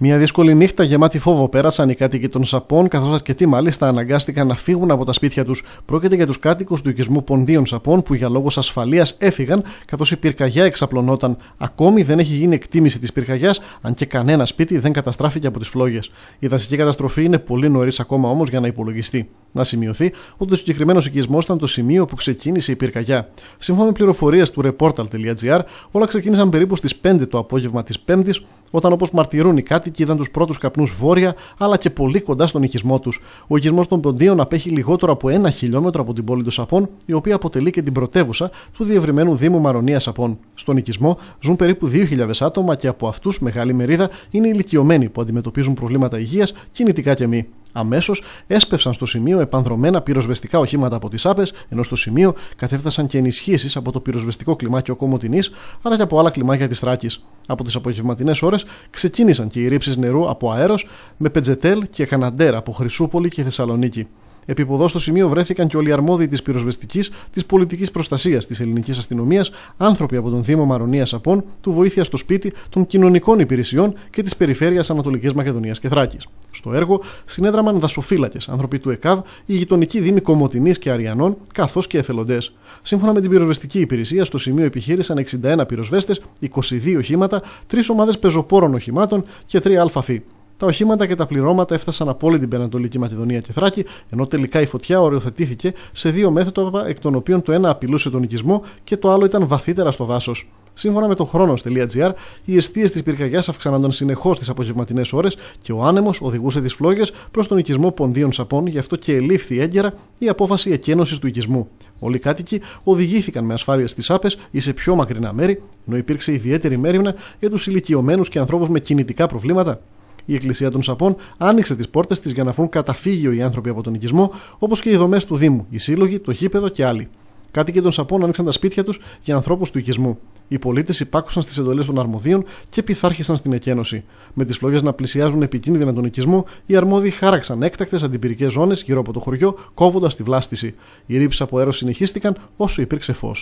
Μια δύσκολη νύχτα γεμάτη φόβο πέρασαν οι κάτοικοι των Σαπών, καθώς αρκετοί μάλιστα αναγκάστηκαν να φύγουν από τα σπίτια τους. Πρόκειται για τους κάτοικους του οικισμού Ποντίων Σαπών, που για λόγους ασφαλείας έφυγαν, καθώς η πυρκαγιά εξαπλωνόταν. Ακόμη δεν έχει γίνει εκτίμηση της πυρκαγιάς, αν και κανένα σπίτι δεν καταστράφηκε από τις φλόγες. Η δασική καταστροφή είναι πολύ νωρίς ακόμα όμως για να υπολογιστεί. Να σημειωθεί ότι ο συγκεκριμένος οικισμός ήταν το σημείο που ξεκίνησε η πυρκαγιά. Σύμφωνα με πληροφορίες του reportal.gr, όλα ξεκίνησαν περίπου στις 5 το απόγευμα της 5 όταν όπως μαρτυρούν οι κάτοικοι είδαν τους πρώτους καπνούς βόρεια αλλά και πολύ κοντά στον οικισμό τους. Ο οικισμός των Ποντίων απέχει λιγότερο από ένα χιλιόμετρο από την πόλη του Σαπών, η οποία αποτελεί και την πρωτεύουσα του διευρυμένου Δήμου Μαρονίας Σαπών. Στον οικισμό ζουν περίπου 2.000 άτομα και από αυτούς μεγάλη μερίδα είναι ηλικιωμένοι που αντιμετωπίζουν προβλήματα υγείας, κινητικά και μη. Αμέσως έσπευσαν στο σημείο επανδρομένα πυροσβεστικά οχήματα από τις άπες, ενώ στο σημείο κατέφτασαν και ενισχύσεις από το πυροσβεστικό κλιμάκιο Κομοτινής αλλά και από άλλα κλιμάκια της Τράκη. Από τις απογευματινές ώρες ξεκίνησαν και οι ρήψεις νερού από αέρος με πετζετέλ και καναντέρα από Χρυσούπολη και Θεσσαλονίκη. Επιποδό στο σημείο βρέθηκαν και όλοι οι αρμόδιοι της πυροσβεστικής, της πολιτικής προστασίας, της ελληνικής αστυνομίας, άνθρωποι από τον Δήμο Μαρονίας Απών, του Βοήθεια στο Σπίτι, των Κοινωνικών Υπηρεσιών και της Περιφέρειας Ανατολικής Μακεδονίας και Θράκης. Στο έργο συνέδραμαν δασοφύλακες, άνθρωποι του ΕΚΑΒ, οι γειτονικοί Δήμοι Κομοτινή και Αριανών, καθώς και εθελοντές. Σύμφωνα με την πυροσβεστική υπηρεσία, στο σημείο επιχείρησαν 61 πυροσβέστε, 22 οχήματα, 3 ομάδες πεζοπόρων οχημάτων και 3 αλφαφή. Τα οχήματα και τα πληρώματα έφτασαν από όλη την Πανατολική Μακεδονία και Θράκη, ενώ τελικά η φωτιά οριοθετήθηκε σε δύο μέθοδα εκ των οποίων το ένα απειλούσε τον οικισμό και το άλλο ήταν βαθύτερα στο δάσος. Σύμφωνα με το χρόνο.gr, οι αιστείες της πυρκαγιάς αυξάνονταν συνεχώς τις απογευματινές ώρες και ο άνεμος οδηγούσε τις φλόγες προς τον οικισμό πονδίων σαπών, γι' αυτό και ελήφθη έγκαιρα η απόφαση εκένωσης του οικισμού. Όλοι οι κάτοικοι οδηγήθηκαν με ασφάλεια στις άπες ή σε πιο μακρινά μέρη, ενώ υπήρξε ιδιαίτερη μέρημνα για τους ηλικιωμένους και ανθρώπους με κινητικά προβλήματα. Η Εκκλησία των Σαπών άνοιξε τις πόρτες της για να βρουν καταφύγιο οι άνθρωποι από τον οικισμό, όπως και οι δομές του Δήμου, οι σύλλογοι, το γήπεδο και άλλοι. Κάτοικοι των Σαπών άνοιξαν τα σπίτια τους για ανθρώπους του οικισμού. Οι πολίτες υπάκουσαν στις εντολές των αρμοδίων και πειθάρχησαν στην εκένωση. Με τις φλόγες να πλησιάζουν επικίνδυνα τον οικισμό, οι αρμόδιοι χάραξαν έκτακτες αντιπυρικές ζώνες γύρω από το χωριό, κόβοντας τη βλάστηση. Οι ρήψεις από αέρος συνεχίστηκαν όσο υπήρξε φως.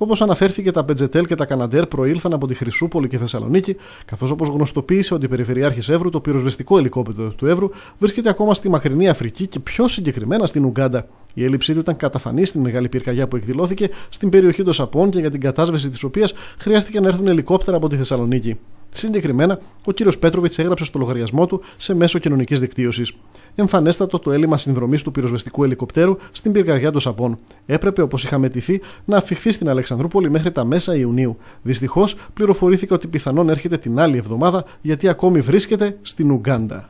Όπω αναφέρθηκε, τα Πεντζετέλ και τα Καναντέρ προήλθαν από τη Χρυσούπολη και Θεσσαλονίκη, καθώς όπως γνωστοποίησε ο αντιπεριφερειάρχης Εύρου, το πυροσβεστικό ελικόπτερο του Εύρου βρίσκεται ακόμα στη μακρινή Αφρική και πιο συγκεκριμένα στην Ουγγάντα. Η έλλειψή του ήταν καταφανή στην μεγάλη πυρκαγιά που εκδηλώθηκε στην περιοχή των Σαπών και για την κατάσβεση της οποίας χρειάστηκε να έρθουν ελικόπτερα από τη Θεσσαλονίκη. Συγκεκριμένα, ο κύριος Πέτροβιτ έγραψε στο λογαριασμό του σε μέσο κοινωνικής δικτύωσης. Εμφανέστατο το έλλειμμα συνδρομής του πυροσβεστικού ελικοπτέρου στην πυρκαγιά των Σαπών. Έπρεπε, όπως είχαμε τηθεί, να αφιχθεί στην Αλεξανδρούπολη μέχρι τα μέσα Ιουνίου. Δυστυχώς, πληροφορήθηκε ότι πιθανόν έρχεται την άλλη εβδομάδα γιατί ακόμη βρίσκεται στην Ουγκάντα.